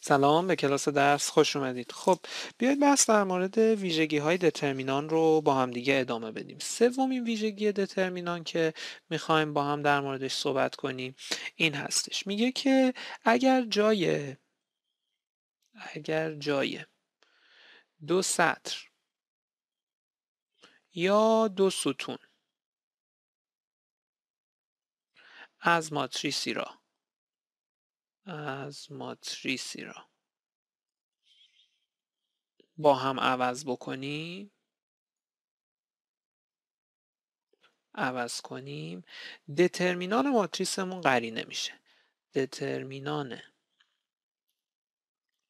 سلام به کلاس درس خوش اومدید خب بیاید بحث در مورد ویژگی های دترمینان رو با هم دیگه ادامه بدیم سومین ویژگی دترمینان که میخوایم با هم در موردش صحبت کنیم این هستش میگه که اگر جای اگر جای دو سطر یا دو ستون از ماتریسی را از ماتریسی را با هم عوض بکنیم عوض کنیم دترمینان ماتریسمون قرینه میشه دترمینان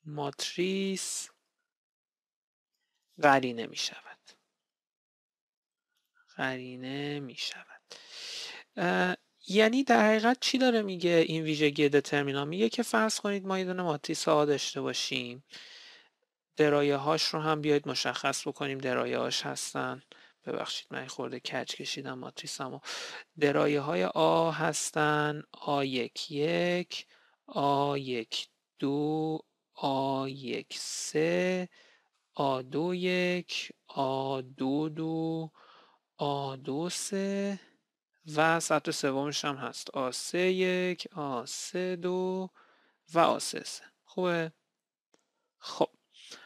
ماتریس قرینه می شود قرینه می یعنی در حقیقت چی داره میگه این ویژگی دترمینا میگه که فرض کنید ما یه دونه ماتریس آ داشته باشیم درایه هاش رو هم بیاید مشخص بکنیم درایه هاش هستن ببخشید من خورده کج کشیدم ماتریسمو درایه های آ هستن آ یک یک آ یک دو آ یک سه آ دو یک آ دو دو آ دو سه و سطر سومش هم هست سه یک سه دو و آسه سه خوبه؟ خب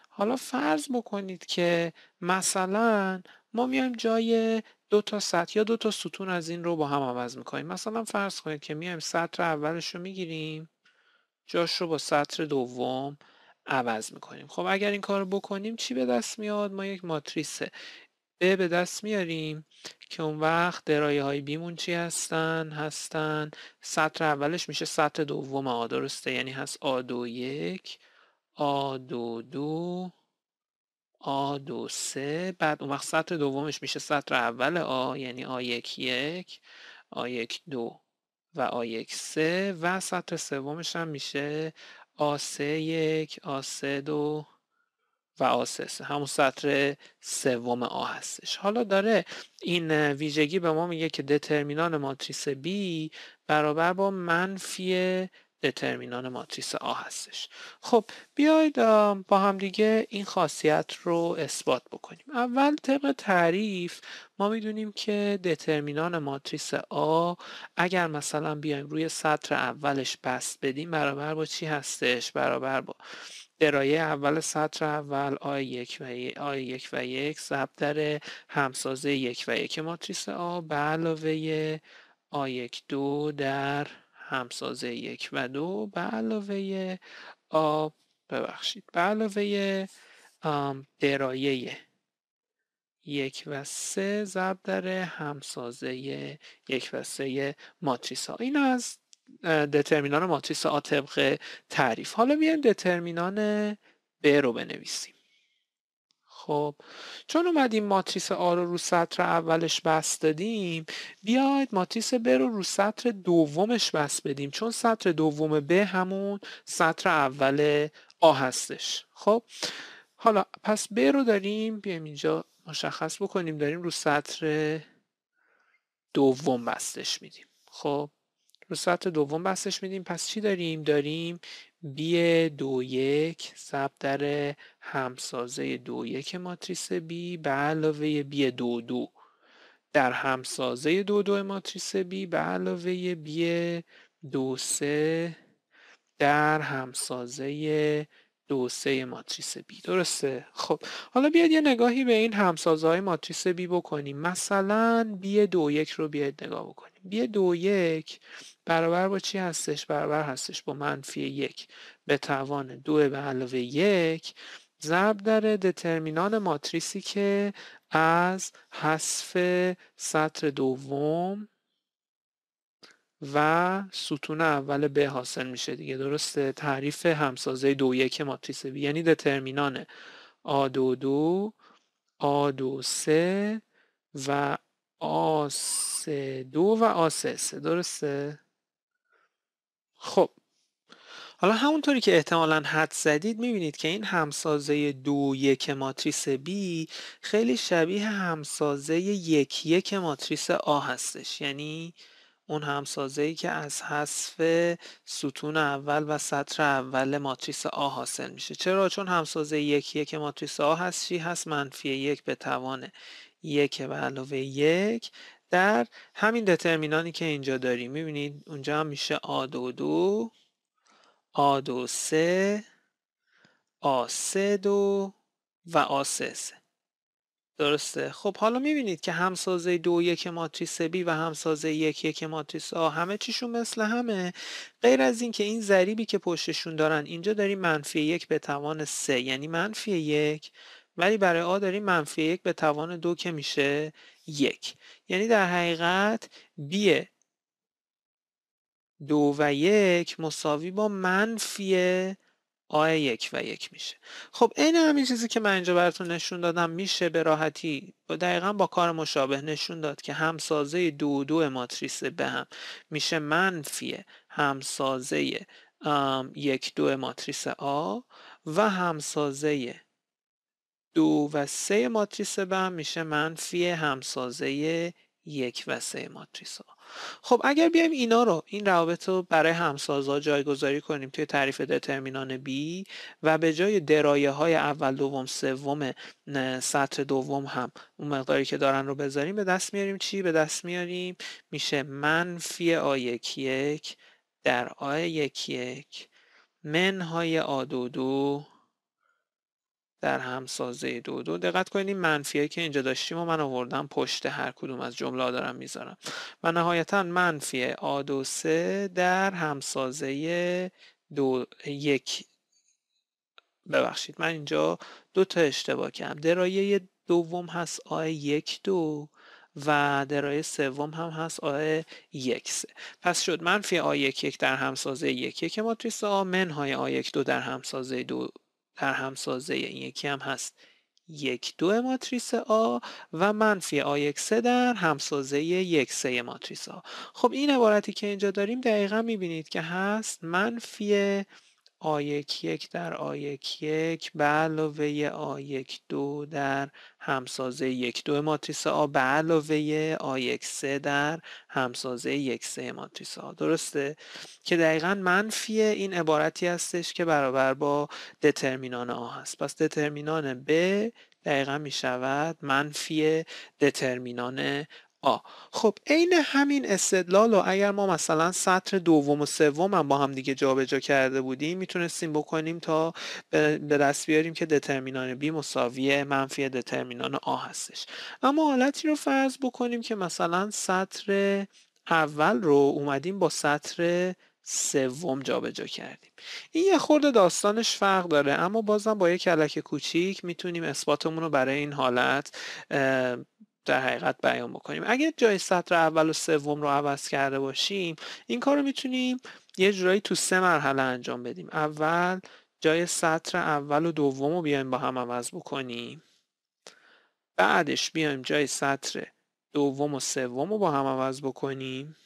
حالا فرض بکنید که مثلا ما میایم جای دو تا سطر یا دو تا ستون از این رو با هم عوض میکنیم مثلا فرض کنید که میایم سطر اولش رو میگیریم جاش رو با سطر دوم عوض میکنیم خب اگر این کار رو بکنیم چی به دست میاد ما یک ماتریس به به دست میاریم که اون وقت درایه های بیمون چی هستن هستن سطر اولش میشه سطر دوم آ درسته یعنی هست آ دو یک آ دو دو آ دو سه بعد اون وقت سطر دومش میشه سطر اول آ یعنی آ یک یک آ یک دو و آ یک سه و سطر سومش هم میشه آ سه یک آ سه دو و همون سطر سوم آ هستش حالا داره این ویژگی به ما میگه که دترمینان ماتریس B برابر با منفی دترمینان ماتریس آ هستش خب بیاید با همدیگه این خاصیت رو اثبات بکنیم اول طبق تعریف ما میدونیم که دترمینان ماتریس آ اگر مثلا بیایم روی سطر اولش بست بدیم برابر با چی هستش برابر با درایه اول سطر اول آ یک و یک, آ یک و یک ضرب در همسازه یک و یک ماتریس آ به علاوه آ یک دو در همسازه یک و دو به علاوه آ ببخشید به علاوه درایه یک و سه ضرب در همسازه یک و سه ماتریس ها این از دترمینان ماتریس آ طبق تعریف حالا بیایم دترمینان ب رو بنویسیم خب چون اومدیم ماتریس آ رو رو سطر اولش بست دادیم بیاید ماتریس ب رو رو سطر دومش بس بدیم چون سطر دوم ب همون سطر اول آ هستش خب حالا پس ب رو داریم بیایم اینجا مشخص بکنیم داریم رو سطر دوم بستش میدیم خب رو سطر دوم بستش میدیم پس چی داریم داریم b21 سب در همسازه 21 ماتریس b به علاوه b22 در همسازه 22 ماتریس b به علاوه b23 در همسازه 23 ماتریس b درسته خب حالا بیاید یه نگاهی به این همسازه های ماتریسه b بکنیم مثلا b21 رو بیاید نگاه بکنیم b21 برابر با چی هستش؟ برابر هستش با منفی یک به توان دو به علاوه یک ضرب در دترمینان ماتریسی که از حذف سطر دوم و ستون اول به حاصل میشه دیگه درسته تعریف همسازه دو یک ماتریس بی یعنی دترمینان آ دو دو آ دو سه و آ سه دو و آ سه سه درسته خب حالا همونطوری که احتمالا حد زدید میبینید که این همسازه دو یک ماتریس B خیلی شبیه همسازه یک یک ماتریس A هستش یعنی اون همسازه ای که از حذف ستون اول و سطر اول ماتریس آ حاصل میشه چرا چون همسازه یک یک ماتریس آ هست چی هست منفی یک به توان یک به علاوه یک در همین دترمینانی که اینجا داریم میبینید اونجا هم میشه آ دو دو آ دو سه آ سه دو و آ سه سه درسته خب حالا میبینید که همسازه دو یک ماتریس بی و همسازه یک یک ماتریس آ همه چیشون مثل همه غیر از این که این ضریبی که پشتشون دارن اینجا داریم منفی یک به توان سه یعنی منفی یک ولی برای آ داریم منفی یک به توان دو که میشه یک یعنی در حقیقت بی دو و یک مساوی با منفی آ یک و یک میشه خب این همین چیزی که من اینجا براتون نشون دادم میشه به راحتی و دقیقا با کار مشابه نشون داد که همسازه دو دو ماتریس به هم میشه منفی همسازه یک دو ماتریس آ و همسازه دو و سه ماتریس بم میشه منفی همسازه یک و سه ماتریس ها خب اگر بیایم اینا رو این روابط رو برای همسازا جایگذاری کنیم توی تعریف دترمینان B و به جای درایه های اول دوم سوم سطر دوم هم اون مقداری که دارن رو بذاریم به دست میاریم چی به دست میاریم میشه منفی آ یک در آ یک یک منهای A22 در همسازه دو دو دقت کنید این منفیه که اینجا داشتیم و من آوردم پشت هر کدوم از جمله دارم میذارم و نهایتا منفی آ دو سه در همسازه دو یک ببخشید من اینجا دو تا اشتباه کردم درایه دوم هست آ یک دو و درایه سوم هم هست آ یک سه پس شد منفی آ یک یک در همسازه یک یک ماتریس آ منهای آ یک دو در همسازه دو در همسازه این یکی هم هست یک دو ماتریس آ و منفی آ یک سه در همسازه یک سه ماتریس آ خب این عبارتی که اینجا داریم دقیقا میبینید که هست منفی آیک یک در آیک یک به علاوه آیک دو در همسازه یک دو ماتریس آ به علاوه آیک سه در همسازه یک سه ماتریس آ درسته که دقیقا منفی این عبارتی هستش که برابر با دترمینان آ هست پس دترمینان ب دقیقا می شود منفی دترمینان آ خب عین همین استدلال رو اگر ما مثلا سطر دوم و سوم هم با هم دیگه جابجا کرده بودیم میتونستیم بکنیم تا به دست بیاریم که دترمینان B مساوی منفی دترمینان آ هستش اما حالتی رو فرض بکنیم که مثلا سطر اول رو اومدیم با سطر سوم جابجا کردیم این یه خورده داستانش فرق داره اما بازم با یک کلک کوچیک میتونیم اثباتمون رو برای این حالت در حقیقت بیان بکنیم اگه جای سطر اول و سوم رو عوض کرده باشیم این کار رو میتونیم یه جورایی تو سه مرحله انجام بدیم اول جای سطر اول و دوم رو بیایم با هم عوض بکنیم بعدش بیایم جای سطر دوم و سوم رو با هم عوض بکنیم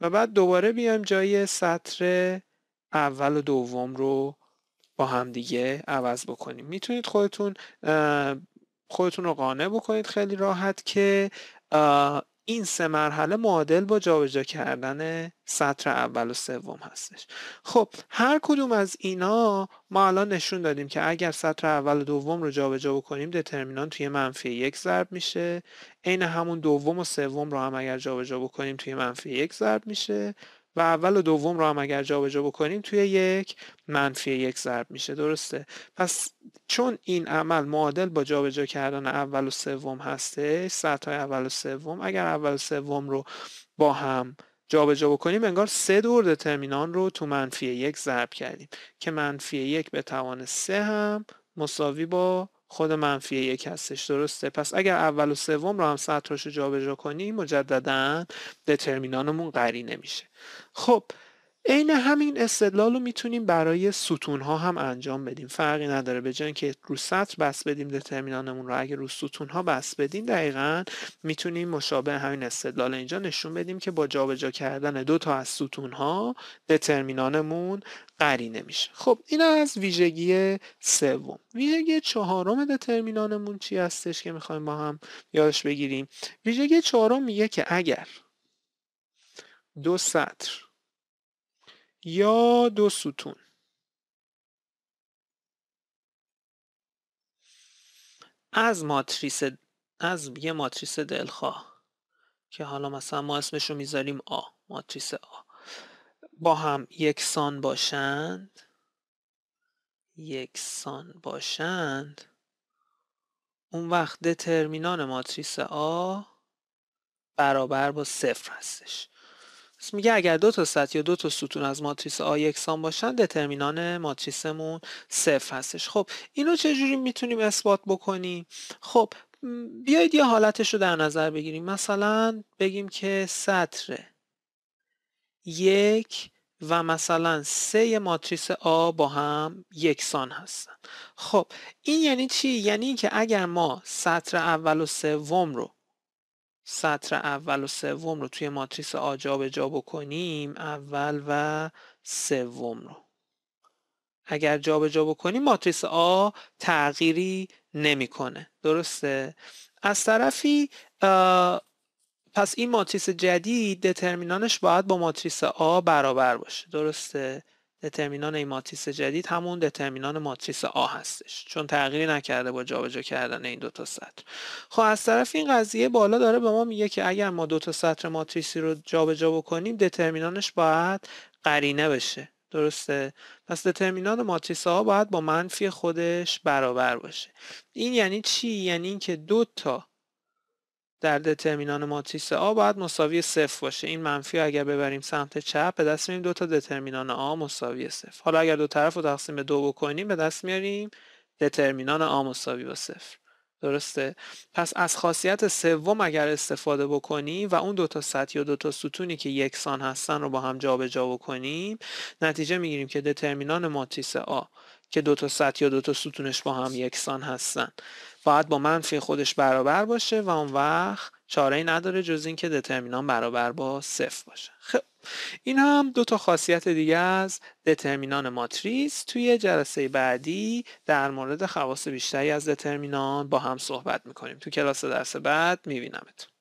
و بعد دوباره بیایم جای سطر اول و دوم رو با هم دیگه عوض بکنیم میتونید خودتون خودتون رو قانع بکنید خیلی راحت که این سه مرحله معادل با جابجا کردن سطر اول و سوم هستش خب هر کدوم از اینا ما الان نشون دادیم که اگر سطر اول و دوم رو جابجا بکنیم دترمینان توی منفی یک ضرب میشه عین همون دوم و سوم رو هم اگر جابجا بکنیم توی منفی یک ضرب میشه و اول و دوم رو هم اگر جابجا بکنیم توی یک منفی یک ضرب میشه درسته پس چون این عمل معادل با جابجا کردن اول و سوم هسته سطح های اول و سوم اگر اول و سوم رو با هم جابجا بکنیم انگار سه دور دترمینان رو تو منفی یک ضرب کردیم که منفی یک به توان سه هم مساوی با خود منفی یک هستش درسته پس اگر اول و سوم رو هم سطراش رو جابجا کنیم مجددا دترمینانمون قری نمیشه خب عین همین استدلال رو میتونیم برای ستون ها هم انجام بدیم فرقی نداره به که رو سطر بس بدیم دترمینانمون رو اگه رو ستون ها بس بدیم دقیقا میتونیم مشابه همین استدلال اینجا نشون بدیم که با جابجا کردن دو تا از ستون ها دترمینانمون قرینه نمیشه خب این از ویژگی سوم ویژگی چهارم دترمینانمون چی هستش که میخوایم با هم یادش بگیریم ویژگی چهارم میگه که اگر دو سطر یا دو ستون از ماتریس از یه ماتریس دلخواه که حالا مثلا ما اسمش رو میذاریم آ ماتریس آ با هم یکسان باشند یکسان باشند اون وقت دترمینان ماتریس آ برابر با صفر هستش پس میگه اگر دو تا سطح یا دو تا ستون از ماتریس آ یکسان باشن دترمینان ماتریسمون صفر هستش خب اینو چجوری میتونیم اثبات بکنیم خب بیایید یه حالتش رو در نظر بگیریم مثلا بگیم که سطر یک و مثلا سه ماتریس آ با هم یکسان هستن خب این یعنی چی؟ یعنی اینکه اگر ما سطر اول و سوم رو سطر اول و سوم رو توی ماتریس آ جابجا بکنیم اول و سوم رو اگر جابجا جا بکنیم ماتریس آ تغییری نمیکنه درسته از طرفی پس این ماتریس جدید دترمینانش باید با ماتریس آ برابر باشه درسته دترمینان ماتریس جدید همون دترمینان ماتریس آ هستش چون تغییری نکرده با جابجا کردن این دو تا سطر خب از طرف این قضیه بالا داره به ما میگه که اگر ما دو تا سطر ماتریسی رو جابجا بکنیم دترمینانش باید قرینه بشه درسته پس دترمینان ماتریس ها باید با منفی خودش برابر باشه این یعنی چی یعنی اینکه دو تا در دترمینان ماتریس آ باید مساوی صفر باشه این منفی رو اگر ببریم سمت چپ به دست میاریم دو تا دترمینان آ مساوی صفر حالا اگر دو طرف رو تقسیم به دو بکنیم به دست میاریم دترمینان آ مساوی با صفر درسته پس از خاصیت سوم اگر استفاده بکنیم و اون دو تا سطح یا دو تا ستونی که یکسان هستن رو با هم جابجا جا بکنیم نتیجه میگیریم که دترمینان ماتریس آ که دو تا سطح یا دو تا ستونش با هم یکسان هستن باید با منفی خودش برابر باشه و اون وقت چاره ای نداره جز اینکه دترمینان برابر با صفر باشه خب این هم دو تا خاصیت دیگه از دترمینان ماتریس توی جلسه بعدی در مورد خواص بیشتری از دترمینان با هم صحبت میکنیم تو کلاس درس بعد میبینمتون